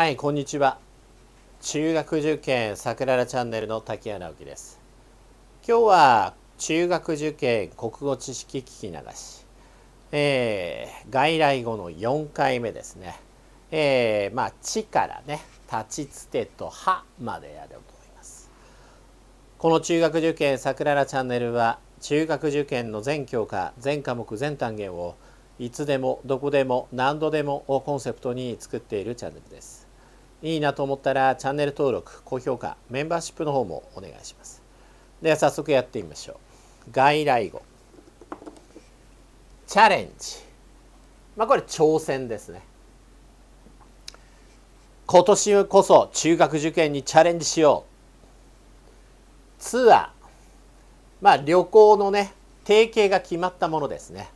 はいこんにちは中学受験さくららチャンネルの滝原直樹です今日は中学受験国語知識聞き流し、えー、外来語の4回目ですねえー、まあ「地」からね「立ちつて」と「歯までやると思いますこの中学受験さくららチャンネルは中学受験の全教科全科目全単元をいつでもどこでも何度でもをコンセプトに作っているチャンネルですいいなと思ったらチャンネル登録、高評価、メンバーシップの方もお願いします。では早速やってみましょう。外来語。チャレンジ。まあこれ挑戦ですね。今年こそ中学受験にチャレンジしよう。ツアー。まあ旅行のね、提携が決まったものですね。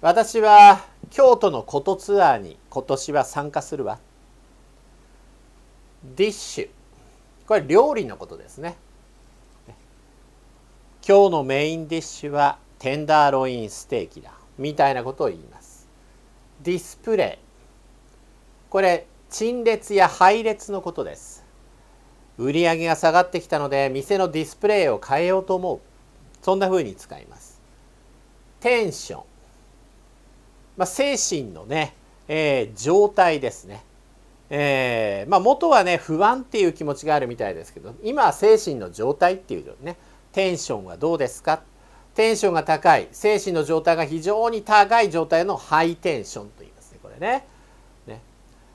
私は京都のことツアーに今年は参加するわ。ディッシュこれ料理のことですね今日のメインディッシュはテンダーロインステーキだみたいなことを言いますディスプレイこれ陳列や配列のことです売り上げが下がってきたので店のディスプレイを変えようと思うそんな風に使いますテンション、まあ、精神のね、えー、状態ですねえー、まあ、元はね不安っていう気持ちがあるみたいですけど今は精神の状態っていうねテンションはどうですかテンションが高い精神の状態が非常に高い状態のハイテンションと言いますねこれね。ね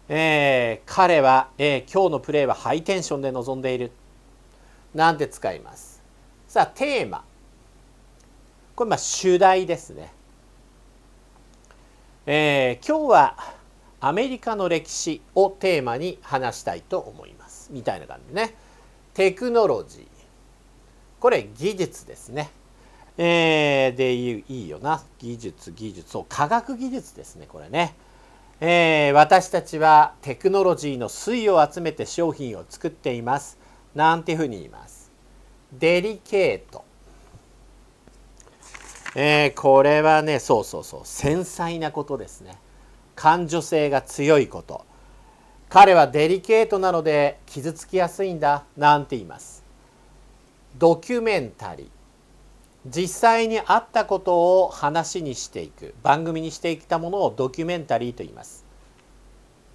えー、彼は、えー、今日のプレーはハイテンションで臨んでいるなんて使います。さあテーマこれまあ主題ですね。えー、今日はアメリカの歴史をテーマに話したいと思いますみたいな感じねテクノロジーこれ技術ですねえー、でいいよな技術技術そう科学技術ですねこれねえー、私たちはテクノロジーの粋を集めて商品を作っていますなんていうふうに言いますデリケートえー、これはねそうそうそう繊細なことですね感受性が強いこと彼はデリケートなので傷つきやすいんだなんて言いますドキュメンタリー実際にあったことを話にしていく番組にしてきたものをドキュメンタリーと言います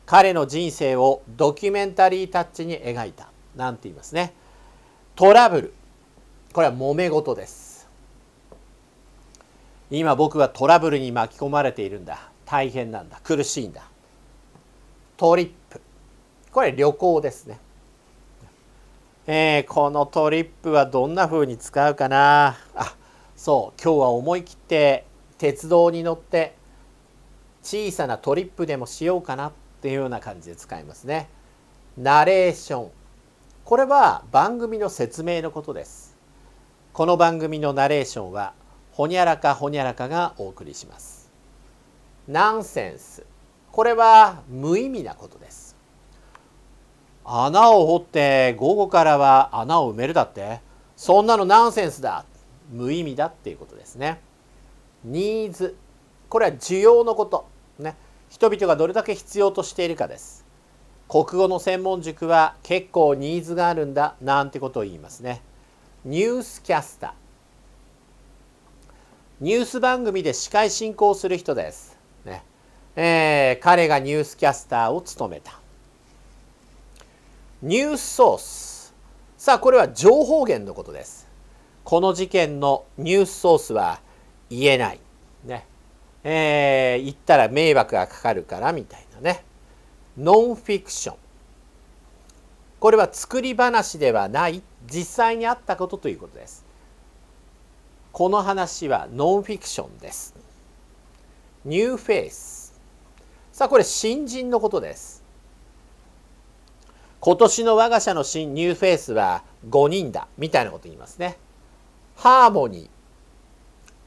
彼の人生をドキュメンタリータッチに描いたなんて言いますねトラブルこれは揉め事です今僕はトラブルに巻き込まれているんだ大変なんだ苦しいんだトリップこれ旅行ですね、えー、このトリップはどんな風に使うかなあそう今日は思い切って鉄道に乗って小さなトリップでもしようかなっていうような感じで使いますねナレーションこれは番組の説明のことですこの番組のナレーションはほにゃらかほにゃらかがお送りしますナンセンスこれは無意味なことです穴を掘って午後からは穴を埋めるだってそんなのナンセンスだ無意味だっていうことですねニーズこれは需要のことね人々がどれだけ必要としているかです国語の専門塾は結構ニーズがあるんだなんてことを言いますねニュースキャスターニュース番組で司会進行する人ですえー、彼がニュースキャスターを務めた。ニュースソース。さあ、これは情報源のことです。この事件のニュースソースは言えない。ね。えー、言ったら迷惑がかかるからみたいなね。ノンフィクション。これは作り話ではない、実際にあったことということです。この話はノンフィクションです。ニューフェイス。さあこれ新人のことです今年の我が社の新ニューフェイスは5人だみたいなこと言いますねハーモニー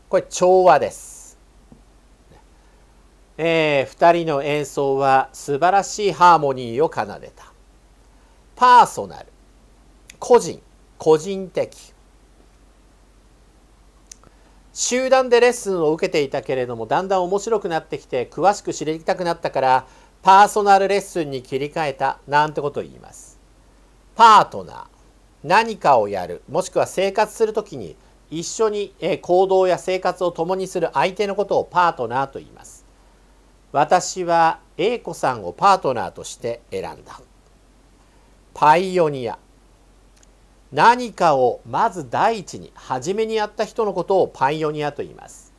これ調和ですえー、2人の演奏は素晴らしいハーモニーを奏でたパーソナル個人個人的集団でレッスンを受けていたけれどもだんだん面白くなってきて詳しく知りたくなったからパーソナルレッスンに切り替えたなんてことを言います。パートナー何かをやるもしくは生活する時に一緒に行動や生活を共にする相手のことをパートナーと言います。私は A 子さんをパートナーとして選んだ。パイオニア何かをまず第一に初めにやった人のことをパイオニアと言います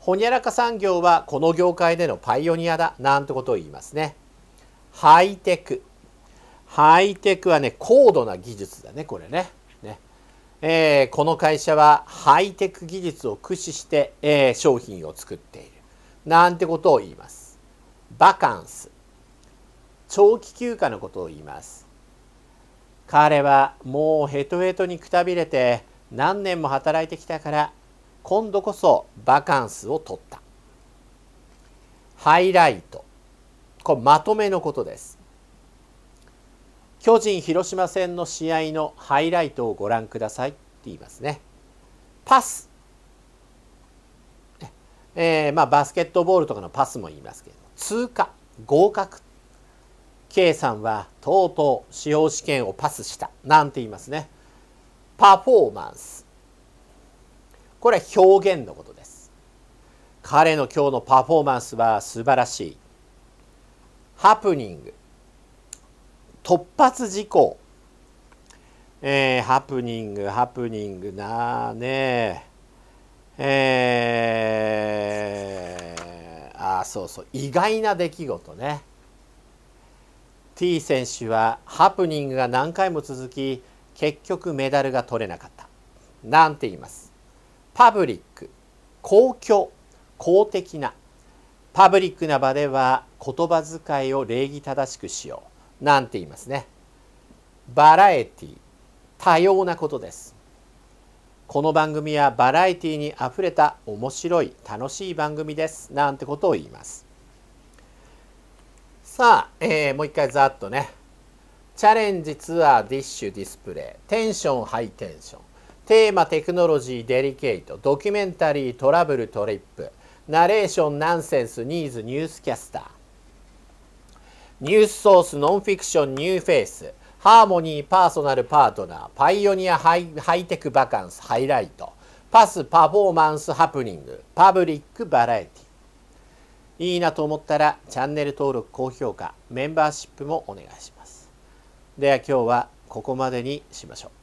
ほにゃらか産業はこの業界でのパイオニアだなんてことを言いますねハイテクハイテクはね高度な技術だねこれねね、えー、この会社はハイテク技術を駆使して、えー、商品を作っているなんてことを言いますバカンス長期休暇のことを言います彼はもうヘトヘトにくたびれて何年も働いてきたから今度こそバカンスを取ったハイライトこれまとめのことです巨人広島戦の試合のハイライトをご覧くださいって言いますねパス、えーまあ、バスケットボールとかのパスも言いますけど通過合格さんはとうとう司法試験をパスしたなんて言いますねパフォーマンスこれは表現のことです彼の今日のパフォーマンスは素晴らしいハプニング突発事故えー、ハプニングハプニングなーねえー、あそうそう意外な出来事ね T 選手はハプニングが何回も続き結局メダルが取れなかったなんて言いますパブリック公共公的なパブリックな場では言葉遣いを礼儀正しくしようなんて言いますねバラエティ多様なことですこの番組はバラエティにあふれた面白い楽しい番組ですなんてことを言いますさあ、えー、もう一回ざっとねチャレンジツアーディッシュディスプレイテンションハイテンションテーマテクノロジーデリケートドキュメンタリートラブルトリップナレーションナンセンスニーズニュースキャスターニュースソースノンフィクションニューフェイスハーモニーパーソナルパートナーパイオニアハイハイテクバカンスハイライトパスパフォーマンスハプニングパブリックバラエティいいなと思ったらチャンネル登録高評価メンバーシップもお願いしますでは今日はここまでにしましょう